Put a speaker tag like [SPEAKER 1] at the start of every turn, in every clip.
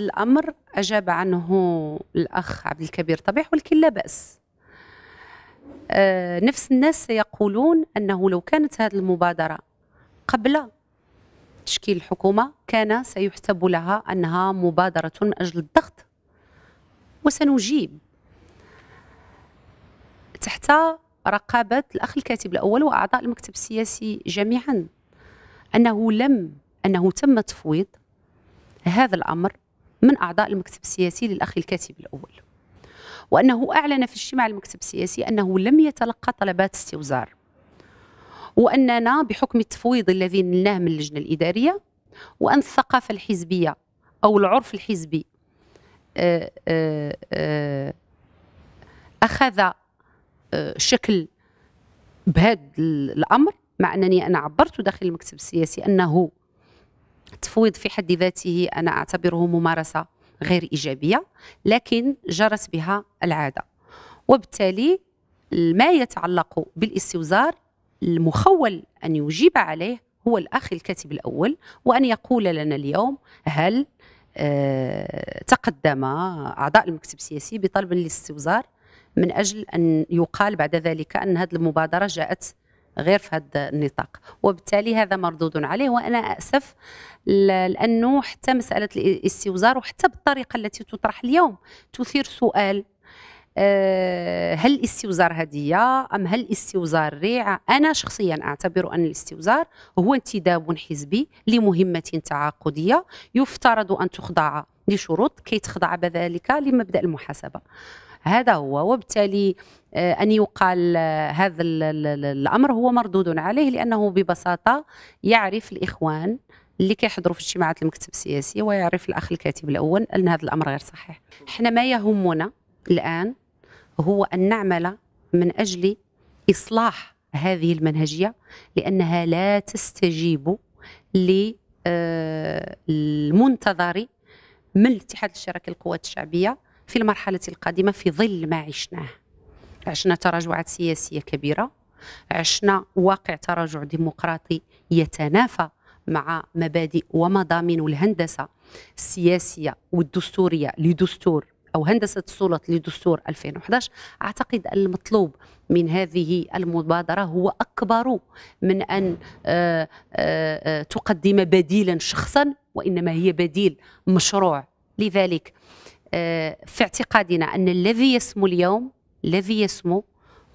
[SPEAKER 1] الأمر أجاب عنه الأخ عبد الكبير طبيح ولكن لا بأس آه، نفس الناس سيقولون أنه لو كانت هذه المبادرة قبل تشكيل الحكومة كان سيحسب لها أنها مبادرة من أجل الضغط وسنجيب تحت رقابة الأخ الكاتب الأول وأعضاء المكتب السياسي جميعا أنه لم أنه تم تفويض هذا الأمر من أعضاء المكتب السياسي للأخ الكاتب الأول وأنه أعلن في اجتماع المكتب السياسي أنه لم يتلقى طلبات استوزار وأننا بحكم التفويض الذي نلناه من اللجنة الإدارية وأن الثقافة الحزبية أو العرف الحزبي آه، آه، آه، اخذ شكل بهذا الامر مع انني انا عبرت داخل المكتب السياسي انه التفويض في حد ذاته انا اعتبره ممارسه غير ايجابيه لكن جرت بها العاده وبالتالي ما يتعلق بالاستوزار المخول ان يجيب عليه هو الاخ الكاتب الاول وان يقول لنا اليوم هل تقدم اعضاء المكتب السياسي بطلب للاستوزار من اجل ان يقال بعد ذلك ان هذه المبادره جاءت غير في هذا النطاق وبالتالي هذا مردود عليه وانا اسف لانه حتى مساله الاستوزار وحتى بالطريقه التي تطرح اليوم تثير سؤال آه، هل الاستوزار هديه ام هل الاستوزار ريعه انا شخصيا اعتبر ان الاستوزار هو انتداب حزبي لمهمه تعاقديه يفترض ان تخضع لشروط كي تخضع بذلك لمبدا المحاسبه هذا هو وبالتالي آه، ان يقال آه، هذا الامر هو مردود عليه لانه ببساطه يعرف الاخوان اللي كيحضروا في اجتماعات المكتب السياسي ويعرف الاخ الكاتب الاول ان هذا الامر غير صحيح حنا ما يهمنا الان هو ان نعمل من اجل اصلاح هذه المنهجيه لانها لا تستجيب للمنتظر آه، من الاتحاد الاشتراكي للقوات الشعبيه في المرحله القادمه في ظل ما عشناه عشنا تراجعات سياسيه كبيره عشنا واقع تراجع ديمقراطي يتنافى مع مبادئ ومضامين الهندسه السياسيه والدستوريه لدستور او هندسه السلطه لدستور 2011 اعتقد المطلوب من هذه المبادره هو اكبر من ان آه، آه، آه، تقدم بديلا شخصا وانما هي بديل مشروع لذلك في اعتقادنا ان الذي يسمو اليوم الذي يسمو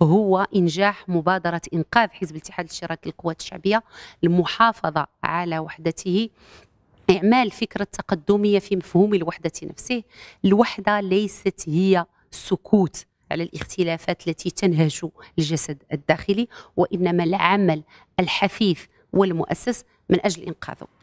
[SPEAKER 1] هو إنجاح مبادرة إنقاذ حزب الاتحاد الاشتراكي للقوات الشعبية المحافظة على وحدته إعمال فكرة تقدمية في مفهوم الوحدة نفسه الوحدة ليست هي سكوت على الاختلافات التي تنهج الجسد الداخلي وإنما العمل الحثيث والمؤسس من أجل إنقاذه